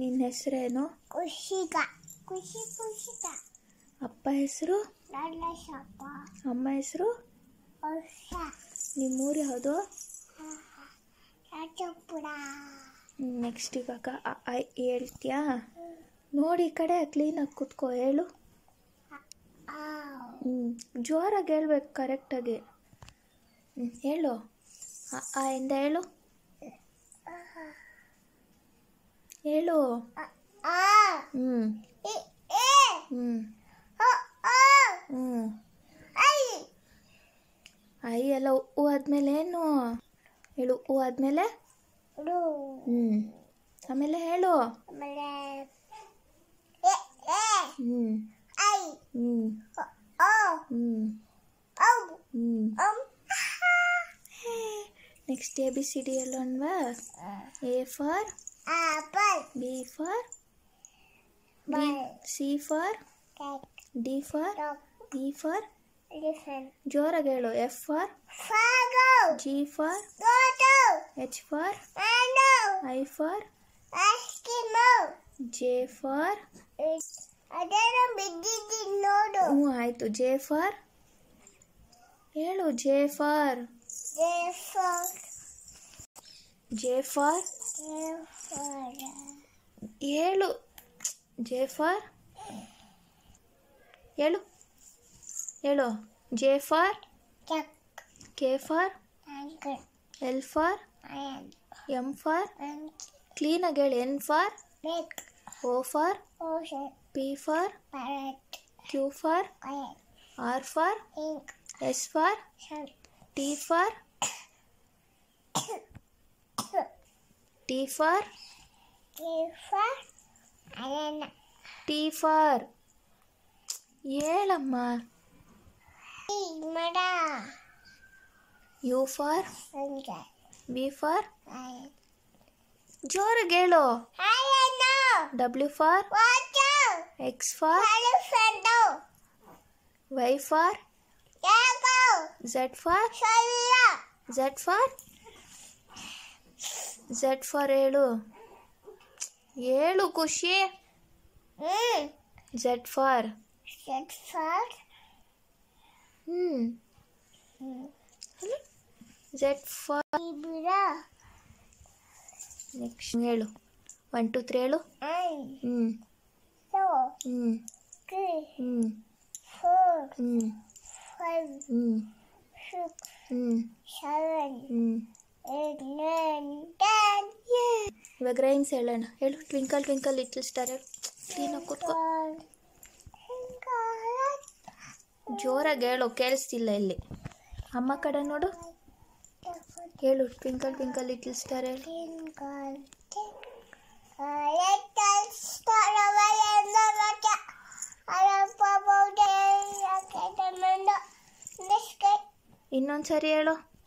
ನಿನ್ನ ಹೆಸರೇನು ಖುಷಿಗ ಖುಷಿ ಖುಷಿಗ ಅಪ್ಪ ಹೆಸರು ನರಳೇಶಪ್ಪ ಅಮ್ಮ ಹೆಸರು ನಿಮ್ಮ ನಿಮ್ಮೂರು ಯಾವುದು ರಾಜಪುರ ನೆಕ್ಸ್ಟ್ ಇವಾಗ ಹೇಳ್ತೀಯಾ ನೋಡಿ ಈ ಕಡೆ ಕ್ಲೀನಾಗಿ ಕೂತ್ಕೋ ಹೇಳು ಹ್ಞೂ ಜೋರಾಗಿ ಹೇಳ್ಬೇಕು ಕರೆಕ್ಟಾಗಿ ಹ್ಞೂ ಹೇಳು ಆ ಇಂದ ಹೇಳು ಹೇಳು ಆ ಹ್ಞೂ ಆ ಹ್ಞೂ ಐ ಎಲ್ಲ ಹೂ ಆದ್ಮೇಲೆ ಏನು ಹೇಳು ಆದ್ಮೇಲೆ ಆದಮೇಲೆ ಹ್ಞೂ ಆಮೇಲೆ ಹೇಳು ಹ್ಞೂ ಹ್ಞೂ ಹ್ಞೂ next A B C D ಎಲ್ಲ ಅನ್ವಾ A for apple. B for ball. B, C for cat. D for dog. E for elephant. ಜೋರಾಗಿ ಹೇಳು F for frog G for goat H for mango I for ice cream J for ಅದನ್ನು ಬಿದ್ದಿದ್ದೀನಿ ನೋಡು ಹ್ಞೂ ಆಯಿತು J for ಹೇಳು J for J for J for ఏడు J for ఏడు ఏడు J for K for L for M for క్లీనాಗಿ ಹೇಳಿ N for O for P for Q for R for S for T for T for? T for banana. T for? ಹೇಳಮ್ಮ ಮಡ you for B for ಜೋರಾಗಿ ಹೇಳು W for X for Y for Z for Z for Z for ಹೇಳು ಹೇಳು Khushi Z for Z for ಹ್ಞೂ Z for next ಹೇಳು one two three ಹೇಳು ಹ್ಞೂ ಹ್ಞೂ ಹ್ಞೂ ಹ್ಞೂ ಹ್ಞೂ ಹ್ಞೂ ಹ್ಞೂ ಇವಾಗ ರೈಮ್ಸ್ ಹೇಳೋಣ ಹೇಳು ಟ್ವಿಂಕಲ್ ಟ್ವಿಂಕಲ್ ಲಿಟಲ್ ಸ್ಟಾರ್ ಹೇಳು ಕ್ಲೀನಾಗಿ ಜೋರಾಗಿ ಹೇಳು ಕೇಳಿಸ್ತಿಲ್ಲ ಇಲ್ಲಿ ಅಮ್ಮ ಕಡೆ ನೋಡು ಹೇಳು ಟ್ವಿಂಕಲ್ ಟ್ವಿಂಕಲ್ ಲಿಟಲ್ ಸ್ಟಾರ್ ಹೇಳು ಇನ್ನೊಂದು ಸರಿ ಹೇಳು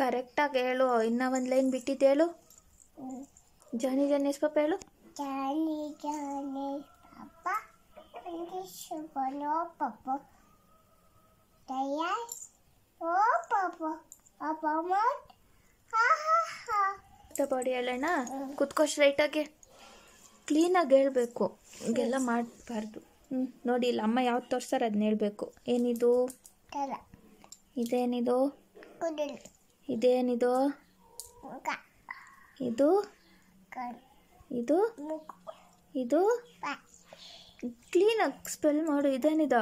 ಕರೆಕ್ಟಾಗಿ ಹೇಳು ಇನ್ನೂ ಒಂದು ಲೈನ್ ಬಿಟ್ಟಿದ್ದು ಹೇಳು ಜಾನಿ ಜಾನಿ ಪಾಪ ಹೇಳು ಜಾನಿ ಜಾನಿ ಪಾಪ ಪಾಪ ದಯಾ ಓ ಪಾಪ ಪಾಪ ಮೋಟ್ ಬಾಡಿ ಹೇಳೋಣ ಕುತ್ಕೋ ಸ್ಟ್ರೈಟಾಗಿ ಕ್ಲೀನಾಗಿ ಹೇಳಬೇಕು ಹಿಂಗೆಲ್ಲ ಮಾಡಬಾರ್ದು ಹ್ಞೂ ನೋಡಿ ಇಲ್ಲ ಅಮ್ಮ ಯಾವ್ದು ತೋರಿಸ್ತಾರೆ ಅದನ್ನ ಹೇಳಬೇಕು ಏನಿದು ಇದೇನಿದು ಇದೇನಿದು ಇದು ಇದು ಇದು ಕ್ಲೀನಾಗಿ ಸ್ಪೆಲ್ ಮಾಡು ಇದೇನಿದು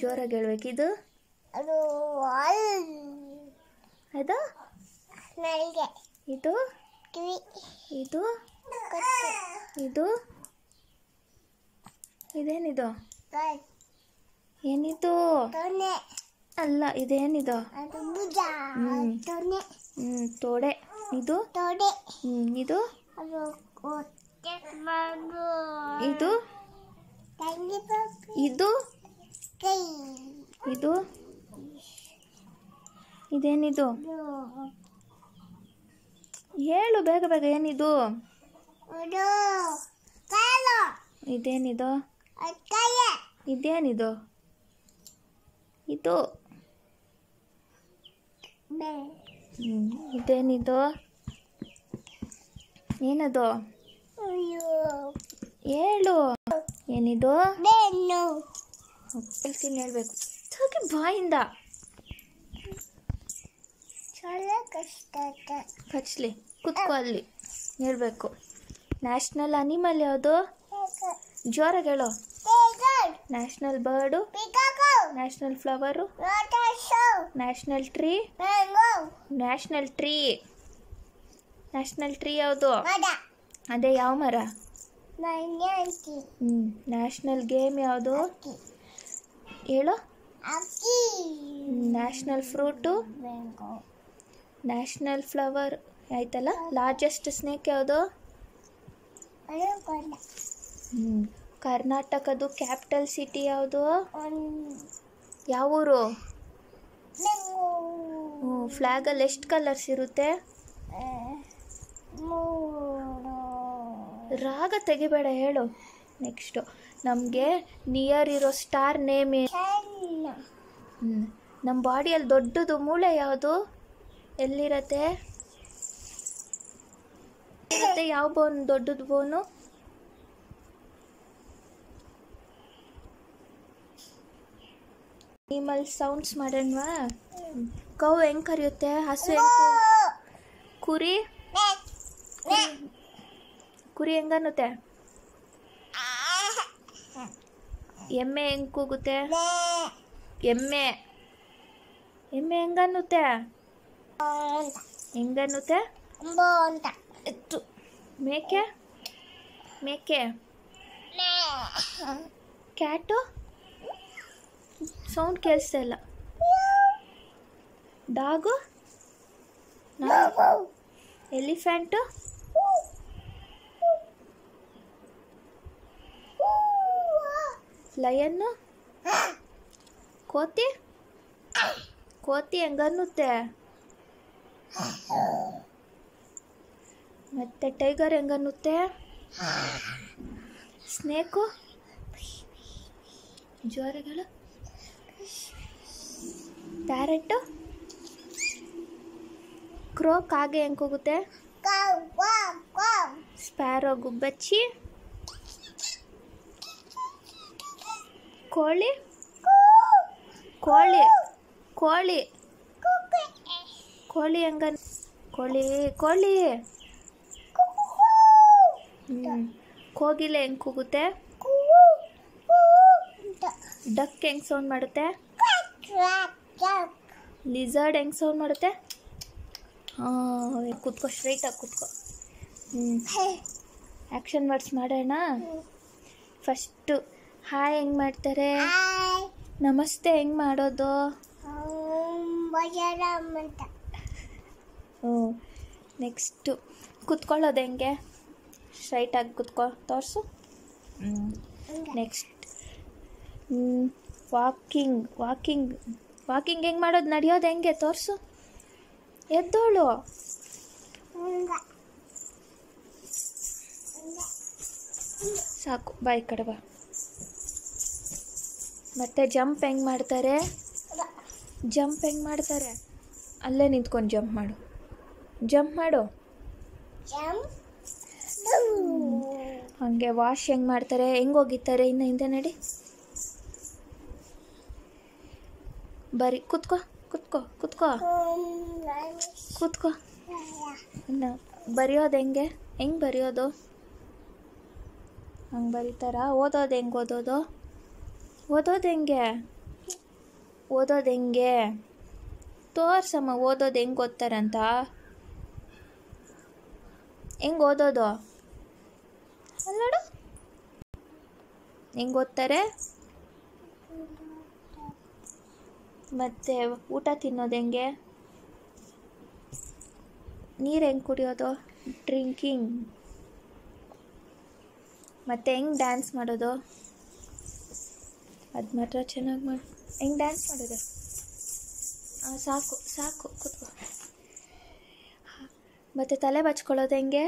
ಜೋರಾಗಿ ಹೇಳ್ಬೇಕು ಇದು ಅದು ಇದು ಇದು ಇದು ಇದೇನಿದು ಏನಿದು ಅಲ್ಲ ಇದೇನಿದು ಹ್ಮ್ ತೊಡೆ ಇದು ತೊಡೆ ಹ್ಮ್ ಇದು ಇದು ಇದು ಇದು ಇದೇನಿದು ಹೇಳು ಬೇಗ ಬೇಗ ಏನಿದು ಇದೇನಿದು ಇದೇನಿದು ಇದು ಇದೇನಿದು ಏನದು ಹೇಳು ಏನಿದು ಬೆಳ್ಸಿನ ಹೇಳ್ಬೇಕು ಹಾಗೆ ಬಾಯಿಂದ ಕಚ್ಲಿ ಕುತ್ಕೋ ಅಲ್ಲಿ ಹೇಳ್ಬೇಕು ನ್ಯಾಷನಲ್ ಅನಿಮಲ್ ಯಾವುದು ಜ್ವರಗಳು ಹೇಳೋ national bird national flower national tree national tree national tree ಯಾವುದು ಅದೇ ಯಾವ ಮರ ನ್ಯಾಷನಲ್ ಗೇಮ್ ಯಾವುದು ಹೇಳು ನ್ಯಾಷನಲ್ ಫ್ರೂಟು ನ್ಯಾಷನಲ್ ಫ್ಲವರ್ ಆಯ್ತಲ್ಲ ಲಾರ್ಜೆಸ್ಟ್ ಸ್ನೇಕ್ ಯಾವುದು ಹ್ಞೂ ಕರ್ನಾಟಕದ್ದು ಕ್ಯಾಪಿಟಲ್ ಸಿಟಿ ಯಾವುದು ಯಾವ ಊರು ಫ್ಲಾಗ್ ಅಲ್ಲಿ ಎಷ್ಟು ಕಲರ್ಸ್ ಇರುತ್ತೆ ರಾಗ ತೆಗಿಬೇಡ ಹೇಳು ನೆಕ್ಸ್ಟು ನಮಗೆ ನಿಯರ್ ಇರೋ ಸ್ಟಾರ್ ನೇಮ್ ಹ್ಞೂ ನಮ್ಮ ಬಾಡಿಯಲ್ಲಿ ದೊಡ್ಡದು ಮೂಳೆ ಯಾವುದು ಎಲ್ಲಿರತ್ತೆ ಮತ್ತೆ ಯಾವ ಬೋನ್ ದೊಡ್ಡದು ಬೋನು ನಿಮ್ಮಲ್ಲಿ ಸೌಂಡ್ಸ್ ಮಾಡೋಣವಾ ಕೌ ಹೆಂಗೆ ಕರಿಯುತ್ತೆ ಹಸು ಕುರಿ ಕುರಿ ಹೆಂಗನ್ನುತ್ತೆ ಎಮ್ಮೆ ಹೆಂಗೆ ಕೂಗುತ್ತೆ ಎಮ್ಮೆ ಎಮ್ಮೆ ಹೆಂಗನ್ನುತ್ತೆ ಹೆಂಗನ್ನುತ್ತೆ ಎತ್ತು ಮೇಕೆ ಮೇಕೆ ಕ್ಯಾಟು ಸೌಂಡ್ ಕೇಳಿಸ್ತಾ ಇಲ್ಲ ಡಾಗು ಎಲಿಫೆಂಟು ಲಯನ್ನು ಕೋತಿ ಕೋತಿ ಹೆಂಗನ್ನುತ್ತೆ ಮತ್ತೆ ಟೈಗರ್ ಹೆಂಗನ್ನುತ್ತೆ ಸ್ನೇಕು ಜ್ವರಗಳು ಪ್ಯಾರೆಟ್ಟು ಕ್ರೋ ಕಾಗೆ ಹೆಂಗೆ ಕೂಗುತ್ತೆ ಸ್ಪ್ಯಾರೋ ಗುಬ್ಬಚ್ಚಿ ಕೋಳಿ ಕೋಳಿ ಕೋಳಿ ಕೋಳಿ ಹೆಂಗ ಕೋಳಿ ಕೋಳಿ ಕೋಗಿಲೆ ಹೆಂಗೆ ಕೂಗುತ್ತೆ ಡಕ್ ಹೆಂಗೆ ಸೌಂಡ್ ಮಾಡುತ್ತೆ ಲಿಝರ್ಡ್ ಹೆಂಗೆ ಸೌಂಡ್ ಮಾಡುತ್ತೆ ಹಾಂ ಸ್ಟ್ರೈಟ್ ಸ್ಟ್ರೈಟಾಗಿ ಕುತ್ಕೋ ಹ್ಞೂ ಆ್ಯಕ್ಷನ್ ವರ್ಡ್ಸ್ ಮಾಡೋಣ ಫಸ್ಟು ಹಾಯ್ ಹೆಂಗೆ ಮಾಡ್ತಾರೆ ನಮಸ್ತೆ ಹೆಂಗೆ ಮಾಡೋದು ಹ್ಞೂ ನೆಕ್ಸ್ಟು ಕುತ್ಕೊಳ್ಳೋದು ಹೆಂಗೆ ಸ್ಟ್ರೈಟಾಗಿ ಕುತ್ಕೋ ತೋರಿಸು ನೆಕ್ಸ್ಟ್ ವಾಕಿಂಗ್ ವಾಕಿಂಗ್ ವಾಕಿಂಗ್ ಹೆಂಗೆ ಮಾಡೋದು ನಡೆಯೋದು ಹೆಂಗೆ ತೋರಿಸು ಎದ್ದೋಳು ಸಾಕು ಬಾಯ್ ಕಡವ ಮತ್ತೆ ಜಂಪ್ ಹೆಂಗೆ ಮಾಡ್ತಾರೆ ಜಂಪ್ ಹೆಂಗೆ ಮಾಡ್ತಾರೆ ಅಲ್ಲೇ ನಿಂತ್ಕೊಂಡು ಜಂಪ್ ಮಾಡು ಜಂಪ್ ಮಾಡು ಹಾಗೆ ವಾಶ್ ಹೆಂಗೆ ಮಾಡ್ತಾರೆ ಹೆಂಗೆ ಹೋಗಿತ್ತಾರೆ ಇನ್ನು ಹಿಂದೆ ನಡಿ ಬರಿ ಕುತ್ಕೋ ಕುತ್ಕೋ ಕುತ್ಕೋ ಕುತ್ಕೋ ಬರೆಯೋದು ಹೆಂಗೆ ಹೆಂಗೆ ಬರೆಯೋದು ಹಂಗೆ ಬರೀತಾರ ಓದೋದು ಹೆಂಗೆ ಓದೋದು ಓದೋದು ಹೆಂಗೆ ಓದೋದು ಹೆಂಗೆ ತೋರ್ಸಮ್ಮ ಓದೋದು ಹೆಂಗೆ ಓದ್ತಾರಂತ ಹೆಂಗೆ ಓದೋದು ನೋಡು ಹೆಂಗೆ ಓದ್ತಾರೆ ಮತ್ತು ಊಟ ತಿನ್ನೋದು ಹೆಂಗೆ ನೀರು ಹೆಂಗೆ ಕುಡಿಯೋದು ಡ್ರಿಂಕಿಂಗ್ ಮತ್ತು ಹೆಂಗೆ ಡ್ಯಾನ್ಸ್ ಮಾಡೋದು ಅದು ಮಾತ್ರ ಚೆನ್ನಾಗಿ ಮಾಡಿ ಹೆಂಗೆ ಡ್ಯಾನ್ಸ್ ಮಾಡೋದು ಸಾಕು ಸಾಕು ಕೂತ್ಕೋ ಮತ್ತು ತಲೆ ಬಚ್ಕೊಳ್ಳೋದು ಹೆಂಗೆ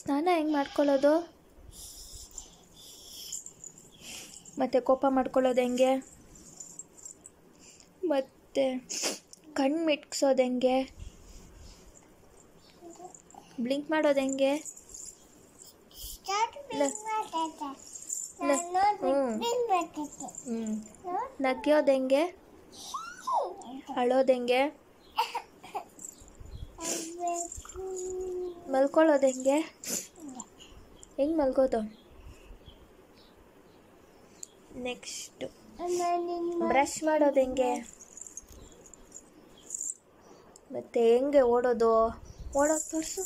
ಸ್ನಾನ ಹೆಂಗೆ ಮಾಡ್ಕೊಳ್ಳೋದು ಮತ್ತು ಕೋಪ ಮಾಡ್ಕೊಳ್ಳೋದು ಹೆಂಗೆ ಮತ್ತು ಕಣ್ಣು ಮಿಟ್ಸೋದು ಹೆಂಗೆ ಬ್ಲಿಂಕ್ ಮಾಡೋದು ಹೆಂಗೆ ನಗಿಯೋದು ಹೆಂಗೆ ಅಳೋದು ಹೆಂಗೆ ಮಲ್ಕೊಳ್ಳೋದು ಹೆಂಗೆ ಹೆಂಗೆ ಮಲ್ಕೋದು ನೆಕ್ಸ್ಟು ಬ್ರಷ್ ಮಾಡೋದು ಹೆಂಗೆ ಮತ್ತೆ ಹೆಂಗೆ ಓಡೋದು ಓಡೋದು ತೋರಿಸು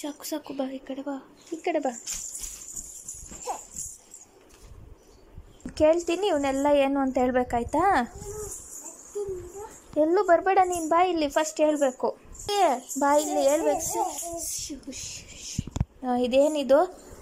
ಸಾಕು ಸಾಕು ಬಾ ಈ ಕಡೆ ಬಾ ಈ ಕಡೆ ಬಾ ಕೇಳ್ತೀನಿ ಇವನ್ನೆಲ್ಲ ಏನು ಅಂತ ಹೇಳ್ಬೇಕಾಯ್ತಾ ಎಲ್ಲೂ ಬರಬೇಡ ನೀನು ಬಾ ಇಲ್ಲಿ ಫಸ್ಟ್ ಹೇಳಬೇಕು ಬಾ ಇಲ್ಲಿ ಹೇಳ್ಬೇಕು ಇದೇನಿದು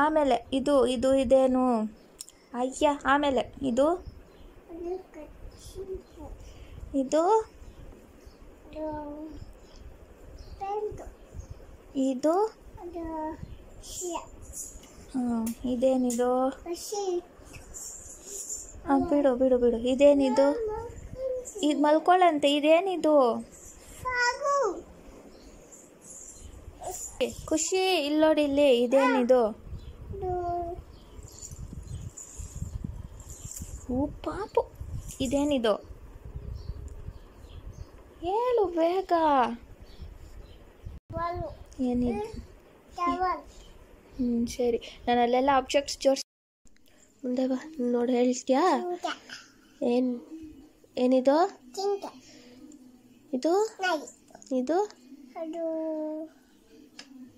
ಆಮೇಲೆ ಇದು ಇದು ಇದೇನು ಅಯ್ಯ ಆಮೇಲೆ ಇದು ಇದು ಇದು ಹಾಂ ಇದೇನಿದು ಬಿಡು ಬಿಡು ಬಿಡು ಇದೇನಿದು ಇದು ಮಲ್ಕೊಳ್ಳಂತೆ ಇದೇನಿದು ಖುಷಿ ಇಲ್ಲೋಡಿ ಇಲ್ಲಿ ಇದೇನಿದು ಹೂ ಪಾಪು ಇದೇನಿದು ಹೇಳು ಬೇಗ ಏನಿದು ಹ್ಮ್ ಸರಿ ನಾನು ಅಲ್ಲೆಲ್ಲ ಆಬ್ಜೆಕ್ಟ್ಸ್ ಜೋರ್ಸ್ ಮುಂದೆ ನೋಡಿ ಹೇಳ್ತೀಯಾ ಏನ್ ಏನಿದು ಇದು ಇದು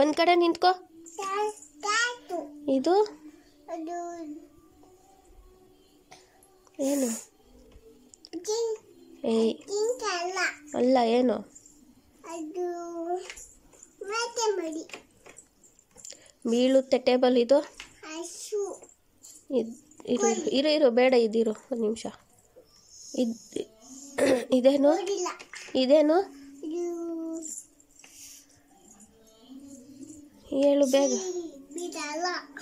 ಒಂದು ಕಡೆ ನಿಂತ್ಕೋ ಇದು ಏನು ಏಯ್ ಅಲ್ಲ ಏನು ಬೀಳುತ್ತೆ ಟೇಬಲ್ ಇದು ಇದು ಇರು ಇರು ಬೇಡ ಇದಿರು ಒಂದು ನಿಮಿಷ ಇದ್ ಇದೇನು ಇದೇನು ಹೇಳು ಬೇಗ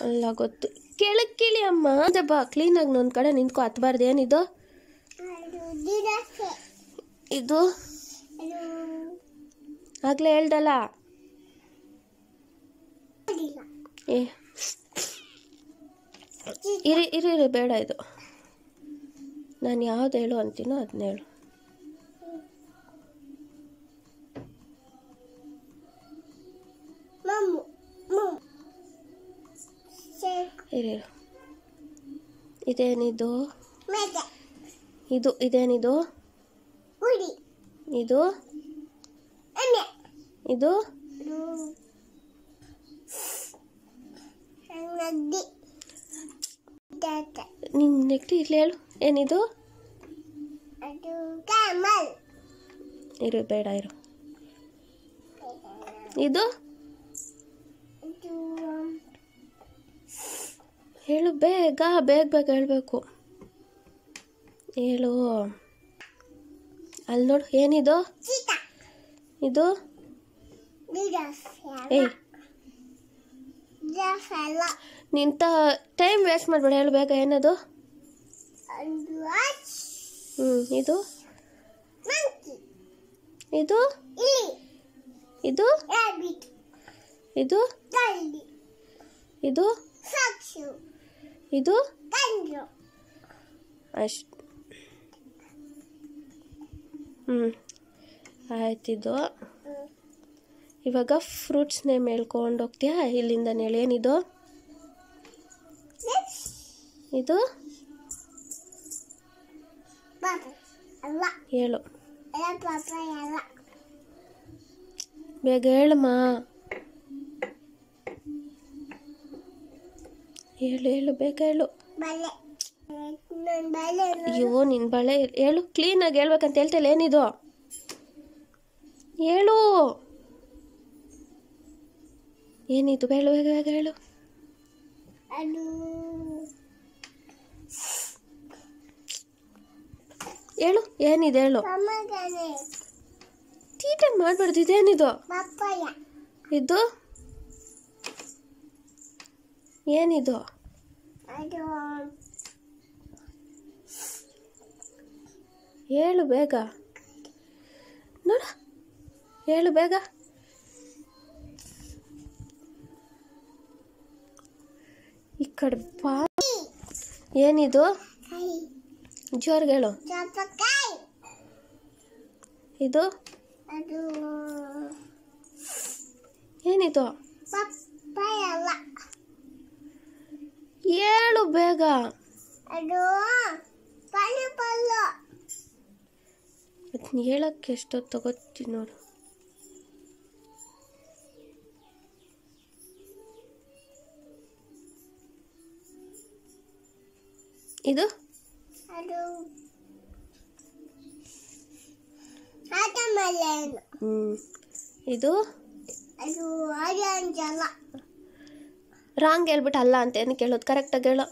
ಅಲ್ಲ ಗೊತ್ತು ಕೆಳಕ್ಕೆ ಕೇಳಿ ಅಮ್ಮ ಕ್ಲೀನ್ ಕ್ಲೀನಾಗಿ ನನ್ನ ಕಡೆ ನಿಂತ್ಕೊ ಹತ್ಬಾರ್ದು ಏನಿದು ಇದು ಆಗ್ಲೇ ಹೇಳ್ದಲ್ಲ ಏ ಇರಿ ಇರಿ ಇರಿ ಬೇಡ ಇದು ನಾನು ಯಾವ್ದು ಹೇಳು ಅಂತೀನೋ ಅದನ್ನ ಹೇಳು ಮಮ್ಮು ಇದೇನಿದು ಇದು ಇದೇನಿದು ಇದು ಇದು ನಿನ್ನ ನೆಕ್ಟಿ ಇರ್ಲಿ ಹೇಳು ಏನಿದು ಇರು ಬೇಡ ಇರು ಇದು ಹೇಳು ಬೇಗ ಬೇಗ ಬೇಗ ಹೇಳಬೇಕು ಹೇಳು ಅಲ್ಲಿ ನೋಡು ಏನಿದು ಇದು ನಿಂತ ಟೈಮ್ ವೇಸ್ಟ್ ಮಾಡಬೇಡ ಹೇಳು ಬೇಗ ಏನದು ಹ್ಞೂ ಇದು ಇದು ಇದು ಇದು ಇದು ಇದು ಅಷ್ಟು ಆಯ್ತಿದು ಇವಾಗ ಫ್ರೂಟ್ಸ್ ನೇಮ್ ಹೇಳ್ಕೊಂಡು ಹೋಗ್ತೀಯಾ ಇಲ್ಲಿಂದ ಏನಿದು ಇದು ಹೇಳು ಬೇಗ ಹೇಳಮ್ಮ ಹೇಳು ಹೇಳು ಬೇಗ ಹೇಳು ಅಯ್ಯೋ ನಿನ್ ಬಳೆ ಹೇಳು ಕ್ಲೀನಾಗಿ ಹೇಳ್ಬೇಕಂತ ಹೇಳ್ತಿಲ್ಲ ಏನಿದು ಹೇಳು ಏನಿದು ಬೇಳು ಬೇಗ ಬೇಗ ಹೇಳು ಹೇಳು ಏನಿದೆ ಹೇಳು ಟೀಟನ್ ಮಾಡಬಾರ್ದು ಇದೇನಿದು ಇದು ಏನಿದು ಹೇಳು ಬೇಗ ನೋಡ ಹೇಳು ಬೇಗ ಈ ಕಡೆ ಬಾ ಏನಿದು ಜೋರ್ಗೆ ಹೇಳು ಇದು ಏನಿದು ಹೇಳು ಬೇಗ ಅದು ಅದನ್ನ ಹೇಳಕ್ಕೆ ಎಷ್ಟೋ ತಗೋತೀನಿ ನೋಡು ಇದು ಹ್ಮ್ ಇದು ಅದು ರಾಂಗ್ ಹೇಳ್ಬಿಟ್ಟು ಅಲ್ಲ ಅಂತ ಏನು ಕೇಳೋದು ಕರೆಕ್ಟಾಗಿ ಹೇಳೋ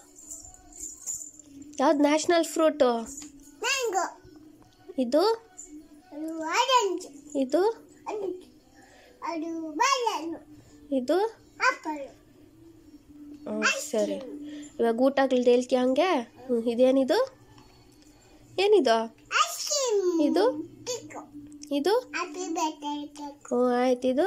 ಯಾವ್ದು ನ್ಯಾಷನಲ್ ಫ್ರೂಟು ಇದು ಇದು ಇದು ಹ್ಞೂ ಸರಿ ಇವಾಗ ಊಟಗಳು ಹೇಳ್ತೀಯ ಹಂಗೆ ಹ್ಞೂ ಇದೇನಿದು ಏನಿದು ಇದು ಇದು ಹ್ಞೂ ಆಯ್ತು ಇದು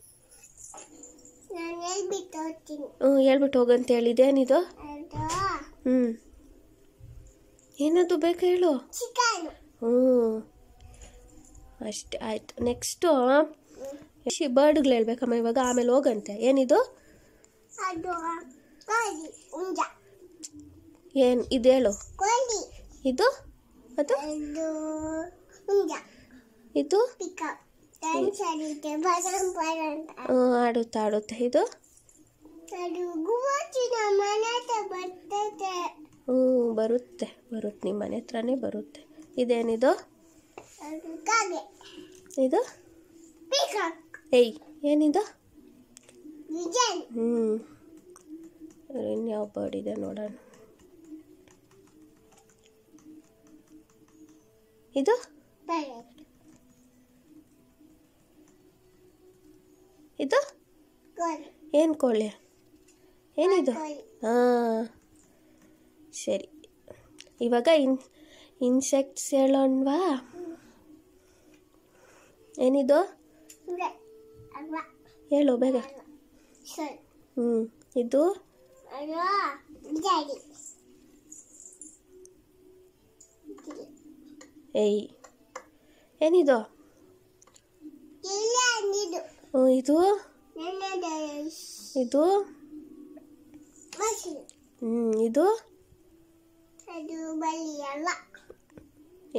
ಹ್ಞೂ ಹೇಳ್ಬಿಟ್ಟು ಹೋಗಂತ ಹೇಳಿದೆ ಹ್ಮ್ ಹ್ಞೂ ಏನದು ಬೇಕು ಹೇಳು ಹ್ಞೂ ಅಷ್ಟೇ ಆಯ್ತು ನೆಕ್ಸ್ಟು ಶಿ ಬರ್ಡ್ಗಳು ಹೇಳ್ಬೇಕಮ್ಮ ಇವಾಗ ಆಮೇಲೆ ಹೋಗಂತೆ ಏನಿದು ಏನು ಇದು ಹೇಳು ಇದು ಅದು ಇದು ಆಡುತ್ತಾ ಆಡುತ್ತಾ ಇದು ಹ್ಞೂ ಬರುತ್ತೆ ಬರುತ್ತೆ ನಿಮ್ಮ ಮನೆ ಹತ್ರನೇ ಬರುತ್ತೆ ಇದೇನಿದು ಇದು ಏಯ್ ಏನಿದು ಹ್ಞೂ ಇನ್ಯಾವ ಬರ್ಡ್ ಇದೆ ನೋಡೋಣ ಇದು ಇದು ಏನು ಕೋಳಿ ಏನಿದು ಹಾಂ ಸರಿ ಇವಾಗ ಇನ್ ಇನ್ಸೆಕ್ಟ್ಸ್ ಹೇಳೋಣ್ವಾ ಏನಿದು ಹೇಳು ಬೇಗ ಹ್ಞೂ ಇದು ಏಯ್ ಏನಿದು ಇದು ಇದು ಹ್ಞೂ ಇದು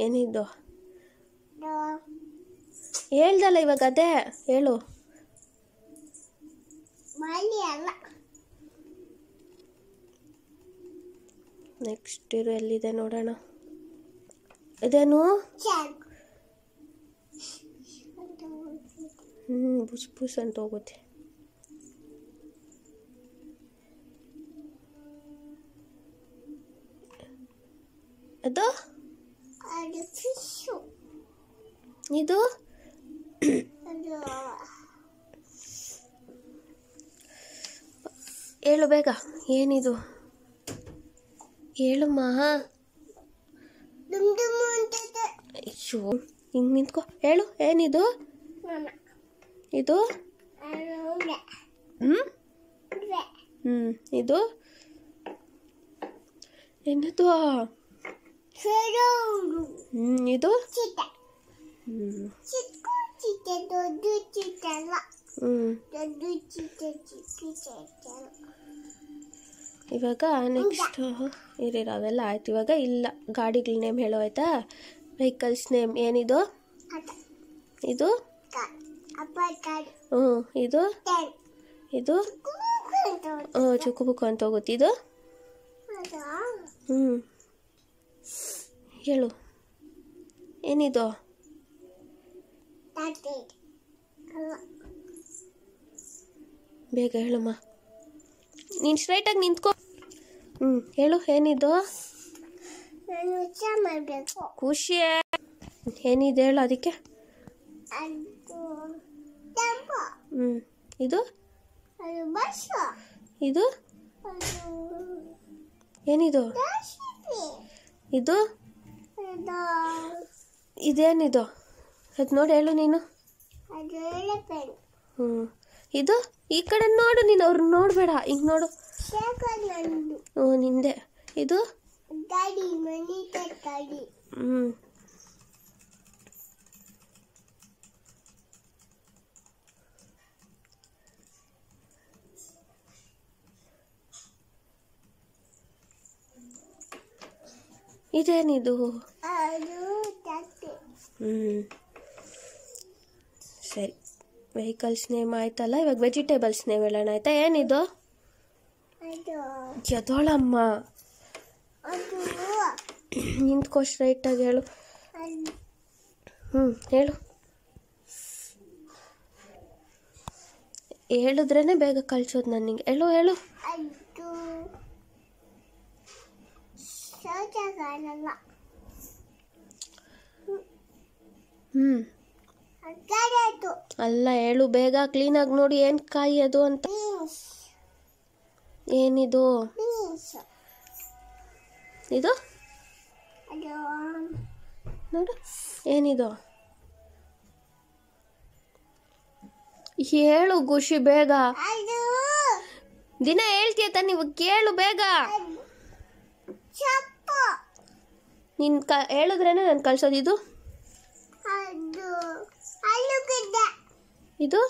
ಏನಿದು ಹೇಳ್ದಲ್ಲ ಇವಾಗ ಅದೇ ಹೇಳು ನೆಕ್ಸ್ಟ್ ಇರೋ ಎಲ್ಲಿದೆ ನೋಡೋಣ ಇದೇನು ಹ್ಞೂ ಬುಸ್ ಬುಸ್ ಅಂತ ಹೋಗುತ್ತೆ ಅದು ಇದು ಹೇಳು ಬೇಗ ಏನಿದು ಹೇಳಮ್ಮ ಅಯ್ಯೋ ಹಿಂಗೆ ನಿಂತ್ಕೊ ಹೇಳು ಏನಿದು ಇದು ಹ್ಞೂ ಇದು ಏನದು ಇದು ಇವಾಗ ನೆಕ್ಸ್ಟ್ ಇರಿರ ಅವೆಲ್ಲ ಆಯ್ತು ಇವಾಗ ಇಲ್ಲ ಗಾಡಿಗಳ ನೇಮ್ ಹೇಳೋ ಆಯ್ತಾ ವೆಹಿಕಲ್ಸ್ ನೇಮ್ ಏನಿದು ಇದು ಹ್ಞೂ ಇದು ಇದು ಹ್ಞೂ ಚುಕ್ಕು ಬುಕ್ಕು ಅಂತ ಗೊತ್ತಿದು ಹ್ಮ್ ಹೇಳು ಏನಿದು ಬೇಗ ಹೇಳಮ್ಮ ಸ್ಟ್ರೈಟ್ ಆಗಿ ನಿಂತ್ಕೊ ಹ್ಮ್ ಹೇಳು ಏನಿದು ಖುಷಿಯೇ ಏನಿದೆ ಹೇಳು ಅದಕ್ಕೆ ಹ್ಞೂ ಇದು ಇದು ಏನಿದು ಇದು ಇದೇನಿದು ಅದು ನೋಡಿ ಹೇಳು ನೀನು ಹ್ಞೂ ಇದು ಈ ಕಡೆ ನೋಡು ನೀನು ಅವ್ರನ್ನ ನೋಡಬೇಡ ಹಿಂಗೆ ನೋಡು ಹ್ಞೂ ನಿಂದೆ ಇದು ಹ್ಞೂ ಇದೇನಿದು ಹ್ಞೂ ಸರಿ ವೆಹಿಕಲ್ಸ್ ನೇಮ್ ಆಯ್ತಲ್ಲ ಇವಾಗ ವೆಜಿಟೇಬಲ್ಸ್ ನೇಮ್ ಹೇಳೋಣ ಆಯ್ತಾ ಏನಿದು ಯದೋಳಮ್ಮ ರೈಟ್ ಆಗಿ ಹೇಳು ಹ್ಮ್ ಹೇಳು ಹೇಳಿದ್ರೇನೆ ಬೇಗ ಕಳ್ಸೋದು ನನಗೆ ಹೇಳು ಹೇಳು കാണുന്ന ಅಲ್ಲ ಹೇಳು ಬೇಗ ಕ್ಲೀನಾಗಿ ನೋಡಿ ಏನು ಕಾಯಿ ಅದು ಅಂತ ಏನಿದು ಇದು ನೋಡು ಏನಿದು ಹೇಳು ಖುಷಿ ಬೇಗ ದಿನ ಹೇಳ್ತೀಯ ನೀವು ಕೇಳು ಬೇಗ ನಿನ್ ಕ ಹೇಳಿದ್ರೇನೆ ನಾನು ಕಳ್ಸೋದು ಇದು ಅದು ಆಲೂಗಡ್ಡ ಇದು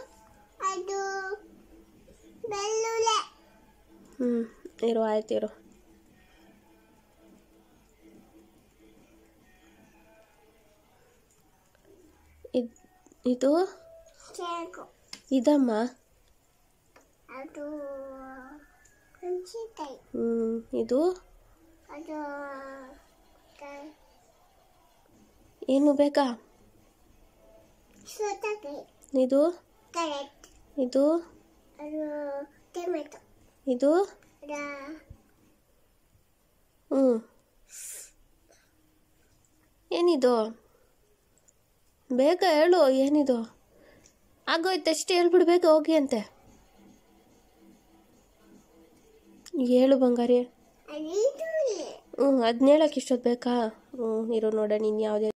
ಅದು ಬೆಲ್ಲುಲೇ ಹ್ಮ್ ಇರು ಆಯ್ತು ಇದು ಕೇಕು ಇದಮ್ಮ ಅದು ಹುಣಸಿಕಾಯಿ ಹ್ಞೂ ಇದು ಏನು ಬೇಕಾ ಇದು ಇದು ಇದು ಹ್ಞೂ ಏನಿದು ಬೇಗ ಹೇಳು ಏನಿದು ಆಗೋಯ್ತು ಹೇಳ್ಬಿಡು ಬೇಗ ಹೋಗಿ ಅಂತೆ ಹೇಳು ಬಂಗಾರಿ ಹ್ಞೂ ಅದನ್ನ ಹೇಳೋಕೆ ಇಷ್ಟೊತ್ತು ಬೇಕಾ ಹ್ಞೂ ಇರೋ ನೋಡ ನೀನು ಯಾವುದೇ